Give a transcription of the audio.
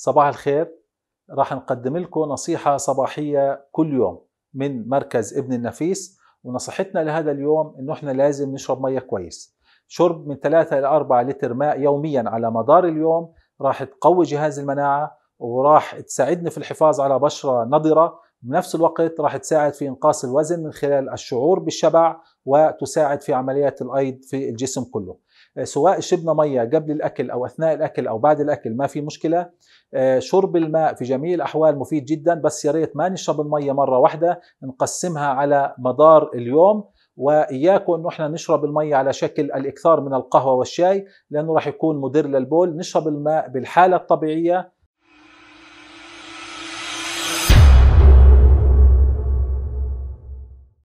صباح الخير راح نقدم لكم نصيحة صباحية كل يوم من مركز ابن النفيس ونصيحتنا لهذا اليوم انه احنا لازم نشرب مية كويس شرب من 3 إلى 4 لتر ماء يوميا على مدار اليوم راح تقوي جهاز المناعة وراح تساعدنا في الحفاظ على بشرة نضرة بنفس الوقت راح تساعد في انقاص الوزن من خلال الشعور بالشبع وتساعد في عمليات الأيض في الجسم كله آه، سواء شربنا مية قبل الأكل أو أثناء الأكل أو بعد الأكل ما في مشكلة آه، شرب الماء في جميع الأحوال مفيد جدا بس يا ريت ما نشرب المية مرة واحدة نقسمها على مدار اليوم واياكم انه احنا نشرب المية على شكل الاكثار من القهوه والشاي لانه راح يكون مدر للبول نشرب الماء بالحاله الطبيعيه